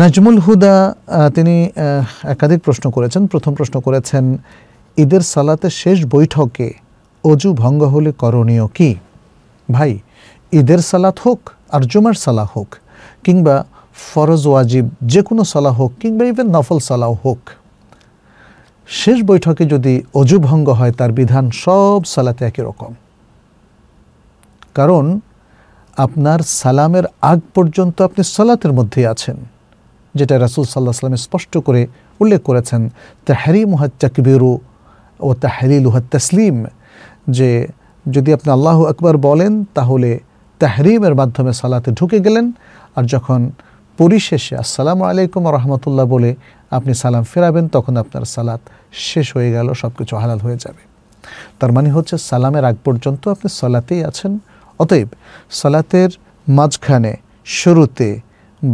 নাজমুল হুদা তিনি একাধিক প্রশ্ন করেছেন প্রথম প্রশ্ন করেছেন ঈদের সালাতে শেষ বৈঠকে অজু ভঙ্গ হলে করণীয় কি ভাই ঈদের সালাত হোক আর জুমার সালা হোক কিংবা ফরজ ওয়াজিব যে কোনো সালা হোক কিংবা ইভেন নফল সালাও হোক শেষ বৈঠকে যদি অজু ভঙ্গ হয় তার বিধান সব সালাতে একই রকম কারণ আপনার সালামের আগ পর্যন্ত আপনি সালাতের মধ্যেই আছেন যেটা রাসুল সাল্লাহ সাল্লামে স্পষ্ট করে উল্লেখ করেছেন তাহারি মুহাদ তাকবিরু ও তাহারি লুহাদ তসলিম যে যদি আপনি আল্লাহ আকবার বলেন তাহলে তাহরিমের মাধ্যমে সালাতে ঢুকে গেলেন আর যখন পরিশেষে আসসালামু আলাইকুম রহমতুল্লাহ বলে আপনি সালাম ফেরাবেন তখন আপনার সালাত শেষ হয়ে গেল সব কিছু হালাল হয়ে যাবে তার মানে হচ্ছে সালামের আগ পর্যন্ত আপনি সালাতেই আছেন অতএব সালাতের মাঝখানে শুরুতে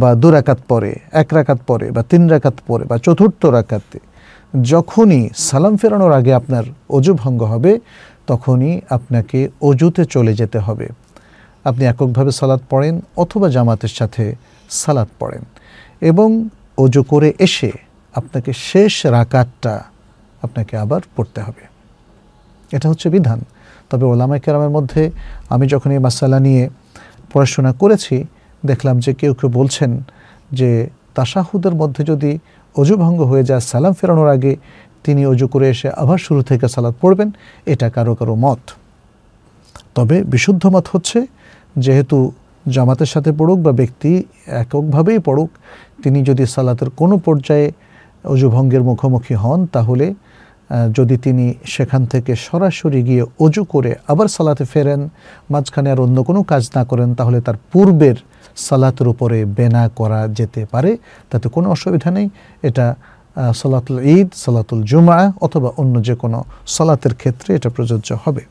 বা দু রাকাত পরে এক রাকাত পরে বা তিন রাকাত পরে বা চতুর্থ রাকাতে যখনই সালাম ফেরানোর আগে আপনার অজু ভঙ্গ হবে তখনই আপনাকে অজুতে চলে যেতে হবে আপনি এককভাবে সালাদ পড়েন অথবা জামাতের সাথে সালাদ পড়েন এবং অজু করে এসে আপনাকে শেষ রাকাতটা আপনাকে আবার পড়তে হবে এটা হচ্ছে বিধান তবে ওলামা কেরামের মধ্যে আমি যখন এই মাসালা নিয়ে পড়াশোনা করেছি দেখলাম যে কেউ কেউ বলছেন যে তাসাহুদের মধ্যে যদি অজু ভঙ্গ হয়ে যায় সালাম ফেরানোর আগে তিনি অজু করে এসে আবার শুরু থেকে সালাদ পড়বেন এটা কারো কারো মত তবে বিশুদ্ধ মত হচ্ছে যেহেতু জামাতের সাথে পড়ুক বা ব্যক্তি এককভাবেই পড়ুক তিনি যদি সালাতের কোনো পর্যায়ে অজুভঙ্গের মুখোমুখি হন তাহলে যদি তিনি সেখান থেকে সরাসরি গিয়ে অজু করে আবার সালাতে ফেরেন মাঝখানে আর অন্য কোনো কাজ না করেন তাহলে তার পূর্বের সালাতের উপরে বেনা করা যেতে পারে তাতে কোনো অসুবিধা নেই এটা সলাতুল ঈদ সালাতুল জুমা অথবা অন্য যে কোনো সালাতের ক্ষেত্রে এটা প্রযোজ্য হবে